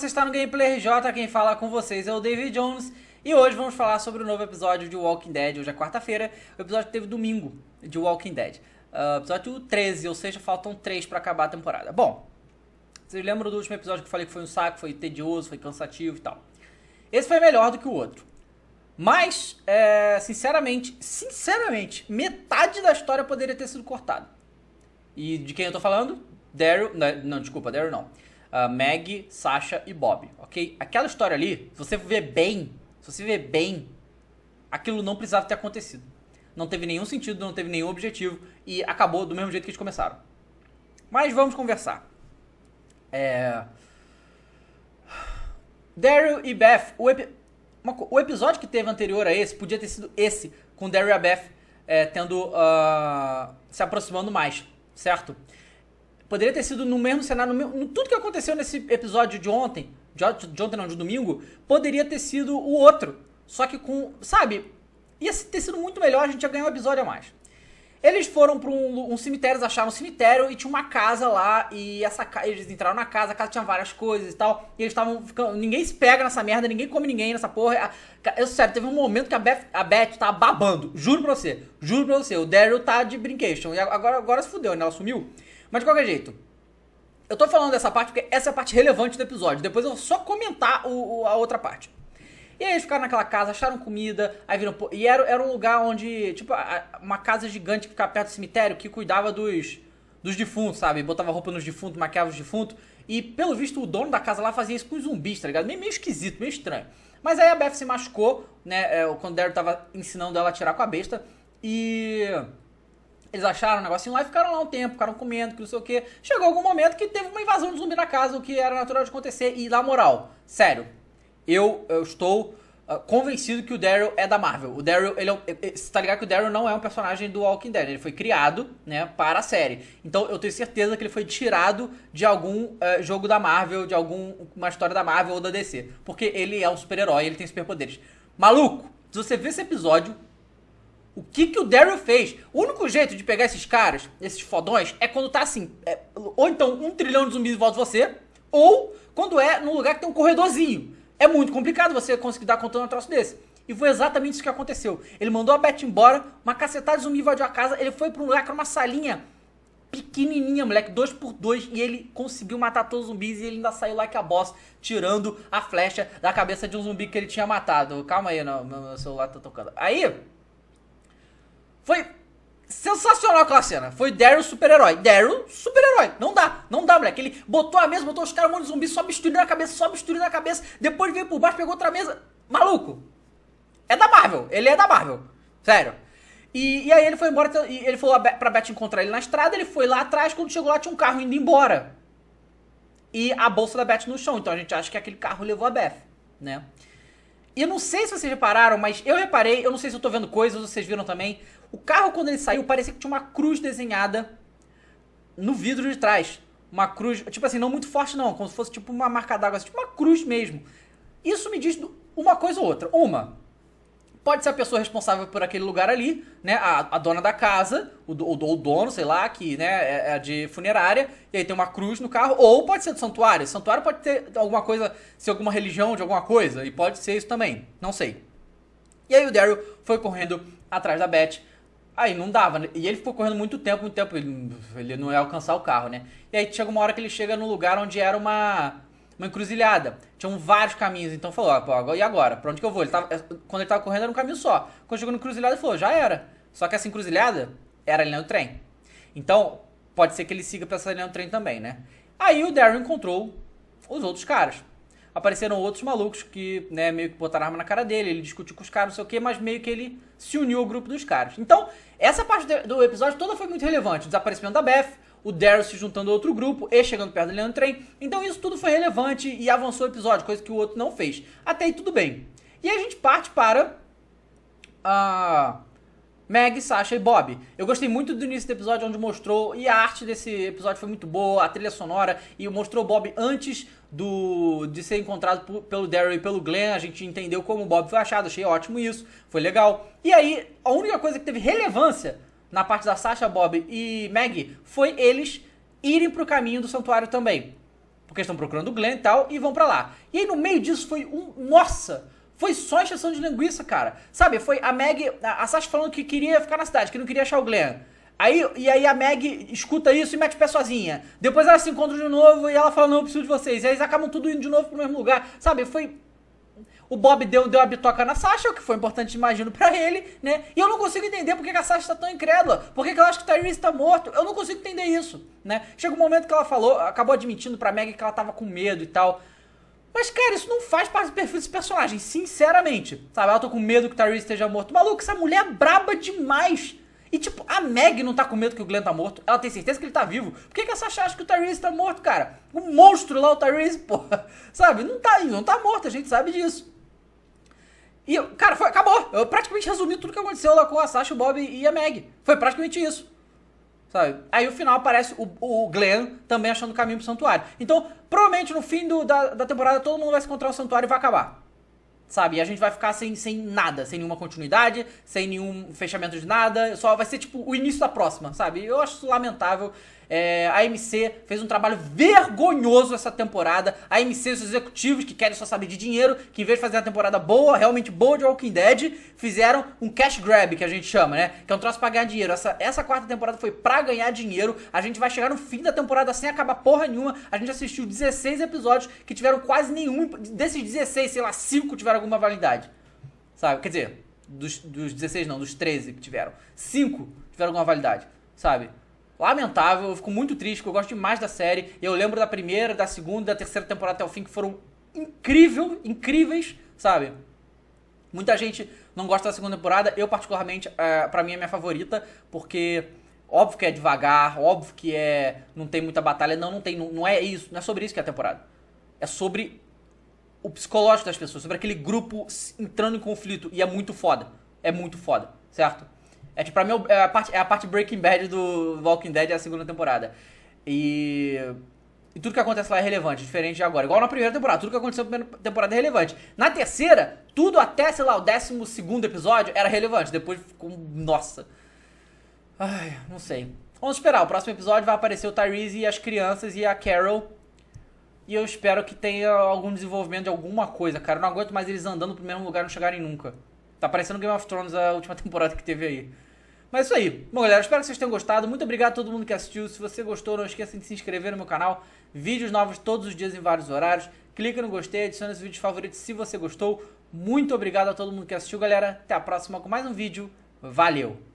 você está no Gameplay RJ, quem fala com vocês é o David Jones e hoje vamos falar sobre o novo episódio de Walking Dead, hoje é quarta-feira, o episódio teve domingo de Walking Dead, uh, episódio 13, ou seja, faltam 3 para acabar a temporada. Bom, vocês lembram do último episódio que eu falei que foi um saco, foi tedioso, foi cansativo e tal. Esse foi melhor do que o outro. Mas, é, sinceramente, sinceramente, metade da história poderia ter sido cortada. E de quem eu tô falando? Daryl, não, não desculpa, Daryl não uh, Meg, Sasha e Bob, ok? Aquela história ali, se você ver bem, se você ver bem, aquilo não precisava ter acontecido. Não teve nenhum sentido, não teve nenhum objetivo e acabou do mesmo jeito que eles começaram. Mas vamos conversar. É... Daryl e Beth, o, epi... o, episódio que teve anterior a esse podia ter sido esse, com Daryl e Beth é, tendo uh... se aproximando mais, certo? Poderia ter sido no mesmo cenário, no mesmo, tudo que aconteceu nesse episódio de ontem, de, de ontem não, de domingo, poderia ter sido o outro. Só que com, sabe, ia ter sido muito melhor, a gente ia ganhar um episódio a mais. Eles foram para um, um, cemitério, eles acharam um cemitério e tinha uma casa lá. E essa eles entraram na casa, a casa tinha várias coisas e tal. E eles estavam ficando. Ninguém se pega nessa merda, ninguém come ninguém nessa porra. É a, eu, sério, teve um momento que a Beth, a Beth tava babando. Juro pra você, juro pra você. O Daryl tá de brincation. E agora, agora se fudeu, né? Ela sumiu. Mas de qualquer jeito, eu tô falando dessa parte porque essa é a parte relevante do episódio. Depois eu vou só comentar o, o, a outra parte. E aí eles ficaram naquela casa, acharam comida, aí viram. E era, era um lugar onde. Tipo, uma casa gigante que ficava perto do cemitério que cuidava dos, dos defuntos, sabe? Botava roupa nos defuntos, maquiava os defuntos. E pelo visto o dono da casa lá fazia isso com os zumbis, tá ligado? Meio, meio esquisito, meio estranho. Mas aí a Beth se machucou, né? Quando é, o Daryl tava ensinando ela a tirar com a besta. E. Eles acharam um negocinho lá e ficaram lá um tempo, ficaram comendo, que não sei o que. Chegou algum momento que teve uma invasão de zumbi na casa, o que era natural de acontecer. E na moral, sério, eu, eu estou uh, convencido que o Daryl é da Marvel. O Daryl, ele é, eh, eh, você tá ligado que o Daryl não é um personagem do Walking Dead, ele foi criado, né, para a série. Então eu tenho certeza que ele foi tirado de algum uh, jogo da Marvel, de alguma história da Marvel ou da DC. Porque ele é um super-herói, ele tem superpoderes. Maluco, se você vê esse episódio, o que, que o Daryl fez? O único jeito de pegar esses caras, esses fodões, é quando tá assim. É, ou então um trilhão de zumbis em volta de você, ou quando é num lugar que tem um corredorzinho. É muito complicado você conseguir dar conta de um troço desse. E foi exatamente isso que aconteceu. Ele mandou a Beth embora, uma cacetada de zumbi invadiu a casa, ele foi pra um lugar que era uma salinha pequenininha, moleque, dois por dois, e ele conseguiu matar todos os zumbis e ele ainda saiu lá que a boss, tirando a flecha da cabeça de um zumbi que ele tinha matado. Calma aí, não, meu celular tá tocando. Aí, foi sensacional aquela cena. Foi Daryl super-herói. Daryl super-herói. Não dá, não dá, moleque. Ele botou a mesa, botou os caras, um monte de zumbi, só misturando na cabeça, só misturando na cabeça. Depois veio por baixo, pegou outra mesa. Maluco. É da Marvel. Ele é da Marvel. Sério. E, e aí ele foi embora, então, e ele falou pra Beth encontrar ele na estrada, ele foi lá atrás, quando chegou lá tinha um carro indo embora. E a bolsa da Beth no chão, então a gente acha que aquele carro levou a Beth, né? E eu não sei se vocês repararam, mas eu reparei, eu não sei se eu tô vendo coisas, vocês viram também. O carro, quando ele saiu, parecia que tinha uma cruz desenhada no vidro de trás. Uma cruz, tipo assim, não muito forte não, como se fosse tipo uma marca d'água, assim, tipo uma cruz mesmo. Isso me diz uma coisa ou outra. Uma, pode ser a pessoa responsável por aquele lugar ali, né? A, a dona da casa, o, o, dono, sei lá, que né, é, é, de funerária, e aí tem uma cruz no carro, ou pode ser do santuário. O santuário pode ter alguma coisa, ser alguma religião de alguma coisa, e pode ser isso também, não sei. E aí o Daryl foi correndo atrás da Beth. Aí não dava, né? E ele ficou correndo muito tempo, muito tempo. Ele não ia alcançar o carro, né? E aí chega uma hora que ele chega no lugar onde era uma uma encruzilhada. Tinham vários caminhos, então falou, ó, ah, pô, e agora? Pra onde que eu vou? Ele tava, eh, quando ele tava correndo era um caminho só. Quando chegou na encruzilhada, ele falou, já era. Só que essa encruzilhada era a linha do trem. Então, pode ser que ele siga pra essa linha do trem também, né? Aí o Darren encontrou os outros caras. Apareceram outros malucos que, né, meio que botaram arma na cara dele, ele discutiu com os caras, não sei o que, mas meio que ele se uniu ao grupo dos caras. Então, essa parte do episódio toda foi muito relevante. O desaparecimento da Beth, o Daryl se juntando a outro grupo e chegando perto da linha do trem. Então isso tudo foi relevante e avançou o episódio, coisa que o outro não fez. Até aí tudo bem. E a gente parte para a Meg, Sasha e Bob. Eu gostei muito do início do episódio onde mostrou e a arte desse episódio foi muito boa, a trilha sonora e mostrou Bob antes do de ser encontrado por, pelo Daryl e pelo Glenn. A gente entendeu como o Bob foi achado, achei ótimo isso, foi legal. E aí a única coisa que teve relevância na parte da Sasha, Bob e Maggie, foi eles irem pro caminho do santuário também. Porque estão procurando o Glenn e tal, e vão para lá. E aí no meio disso foi um. Nossa! Foi só exceção de linguiça, cara. Sabe, foi a Meg, a Sasha falando que queria ficar na cidade, que não queria achar o Glenn. Aí, e aí a Meg escuta isso e mete o pé sozinha. Depois ela se encontra de novo e ela fala, não, eu preciso de vocês. E aí eles acabam tudo indo de novo pro mesmo lugar. Sabe, foi o Bob deu, deu a bitoca na Sasha, o que foi importante, imagino, para ele, né? E eu não consigo entender porque que a Sasha tá tão incrédula. Por que, ela acha que o Tyrese tá morto? Eu não consigo entender isso, né? Chega um momento que ela falou, acabou admitindo pra Meg que ela tava com medo e tal. Mas, cara, isso não faz parte do perfil desse personagem, sinceramente. Sabe, ela tá com medo que o Tyrese esteja morto. Maluco, essa mulher é braba demais. E, tipo, a Meg não tá com medo que o Glenn tá morto. Ela tem certeza que ele tá vivo. Por que, que a Sasha acha que o Tyrese tá morto, cara? Um monstro lá, o Tyrese, porra. Sabe, não tá, não tá morto, a gente sabe disso. E, cara, foi, acabou. Eu praticamente resumi tudo que aconteceu lá com a Sasha, o Bob e a Meg. Foi praticamente isso. Sabe? Aí o final aparece o, o Glenn também achando o caminho pro santuário. Então, provavelmente no fim do, da, da temporada todo mundo vai se encontrar o santuário e vai acabar sabe? E a gente vai ficar sem, sem nada, sem nenhuma continuidade, sem nenhum fechamento de nada, só vai ser tipo o início da próxima, sabe? Eu acho isso lamentável. É, a AMC fez um trabalho vergonhoso essa temporada. A AMC e os executivos que querem só saber de dinheiro, que em vez de fazer uma temporada boa, realmente boa de Walking Dead, fizeram um cash grab, que a gente chama, né? Que é um troço pra ganhar dinheiro. Essa, essa quarta temporada foi pra ganhar dinheiro. A gente vai chegar no fim da temporada sem acabar porra nenhuma. A gente assistiu 16 episódios que tiveram quase nenhum. Desses 16, sei lá, 5 tiveram alguma validade. Sabe? Quer dizer, dos, dos 16 não, dos 13 que tiveram. 5 tiveram alguma validade, sabe? Lamentável, eu fico muito triste, porque eu gosto demais da série. Eu lembro da primeira, da segunda, da terceira temporada até o fim, que foram incrível, incríveis, sabe? Muita gente não gosta da segunda temporada, eu particularmente, é, para mim é minha favorita, porque óbvio que é devagar, óbvio que é não tem muita batalha, não, não tem, não, não é isso, não é sobre isso que é a temporada. É sobre o psicológico das pessoas, sobre aquele grupo entrando em conflito. E é muito foda. É muito foda, certo? É tipo, pra mim, é a parte, é a parte Breaking Bad do Walking Dead, é a segunda temporada. E. E tudo que acontece lá é relevante, diferente de agora. Igual na primeira temporada, tudo que aconteceu na primeira temporada é relevante. Na terceira, tudo até, sei lá, o décimo segundo episódio era relevante. Depois ficou. Nossa. Ai, não sei. Vamos esperar. O próximo episódio vai aparecer o Tyrese e as crianças e a Carol e eu espero que tenha algum desenvolvimento de alguma coisa, cara. Eu não aguento mais eles andando pro mesmo lugar e não chegarem nunca. Tá parecendo Game of Thrones a última temporada que teve aí. Mas é isso aí. Bom, galera, espero que vocês tenham gostado. Muito obrigado a todo mundo que assistiu. Se você gostou, não esqueça de se inscrever no meu canal. Vídeos novos todos os dias em vários horários. Clica no gostei, adiciona os vídeos favoritos se você gostou. Muito obrigado a todo mundo que assistiu, galera. Até a próxima com mais um vídeo. Valeu!